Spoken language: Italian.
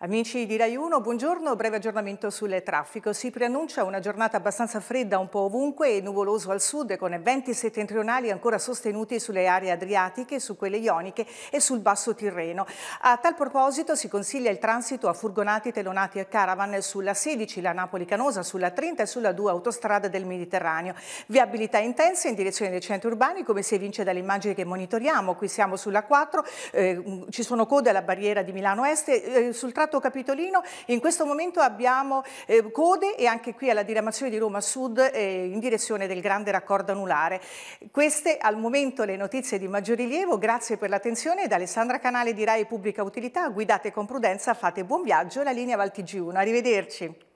Amici di Rai 1, buongiorno, breve aggiornamento sul traffico. Si preannuncia una giornata abbastanza fredda un po' ovunque e nuvoloso al sud con eventi settentrionali ancora sostenuti sulle aree adriatiche, su quelle ioniche e sul basso Tirreno. A tal proposito si consiglia il transito a furgonati, telonati e caravan sulla 16, la Napoli-Canosa, sulla 30 e sulla 2 autostrada del Mediterraneo. Viabilità intensa in direzione dei centri urbani come si evince dalle immagini che monitoriamo. Qui siamo sulla 4, eh, ci sono code alla barriera di Milano Est, eh, sul tratto mercato capitolino in questo momento abbiamo eh, code e anche qui alla diramazione di Roma Sud eh, in direzione del grande raccordo anulare. Queste al momento le notizie di maggior rilievo, grazie per l'attenzione da Alessandra Canale di RAI Pubblica Utilità, guidate con prudenza, fate buon viaggio, la linea Valtg1, arrivederci.